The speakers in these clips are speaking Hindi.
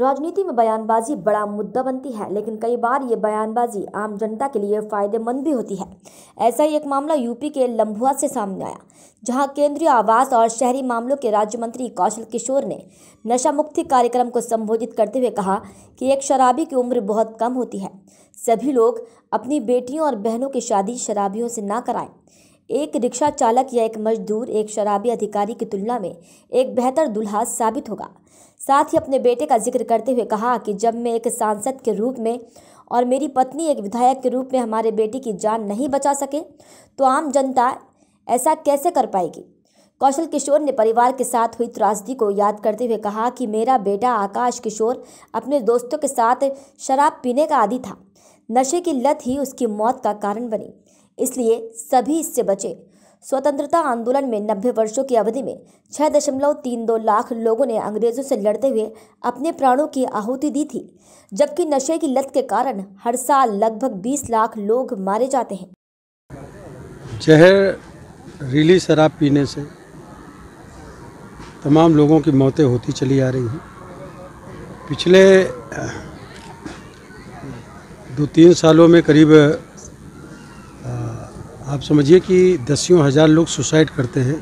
राजनीति में बयानबाजी बड़ा मुद्दा बनती है लेकिन कई बार ये बयानबाजी आम जनता के लिए फायदेमंद भी होती है ऐसा ही एक मामला यूपी के लम्बुआ से सामने आया जहां केंद्रीय आवास और शहरी मामलों के राज्य मंत्री कौशल किशोर ने नशा मुक्ति कार्यक्रम को संबोधित करते हुए कहा कि एक शराबी की उम्र बहुत कम होती है सभी लोग अपनी बेटियों और बहनों की शादी शराबियों से ना कराएं एक रिक्शा चालक या एक मजदूर एक शराबी अधिकारी की तुलना में एक बेहतर दुल्हा साबित होगा साथ ही अपने बेटे का जिक्र करते हुए कहा कि जब मैं एक सांसद के रूप में और मेरी पत्नी एक विधायक के रूप में हमारे बेटे की जान नहीं बचा सके तो आम जनता ऐसा कैसे कर पाएगी कौशल किशोर ने परिवार के साथ हुई त्रासदी को याद करते हुए कहा कि मेरा बेटा आकाश किशोर अपने दोस्तों के साथ शराब पीने का आदि था नशे की लत ही उसकी मौत का कारण बनी इसलिए सभी इससे बचे स्वतंत्रता आंदोलन में नब्बे वर्षों की अवधि में छः दशमलव तीन दो लाख लोगों ने अंग्रेजों से लड़ते हुए अपने प्राणों की आहुति दी थी जबकि नशे की लत के कारण हर साल लगभग बीस लाख लोग मारे जाते हैं जहर रीली शराब पीने से तमाम लोगों की मौतें होती चली आ रही हैं पिछले दो तीन सालों में करीब आप समझिए कि दसियों हज़ार लोग सुसाइड करते हैं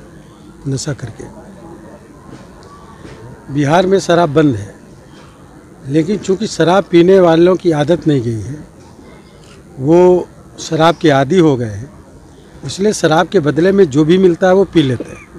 नशा करके बिहार में शराब बंद है लेकिन चूंकि शराब पीने वालों की आदत नहीं गई है वो शराब के आदि हो गए हैं इसलिए शराब के बदले में जो भी मिलता है वो पी लेते हैं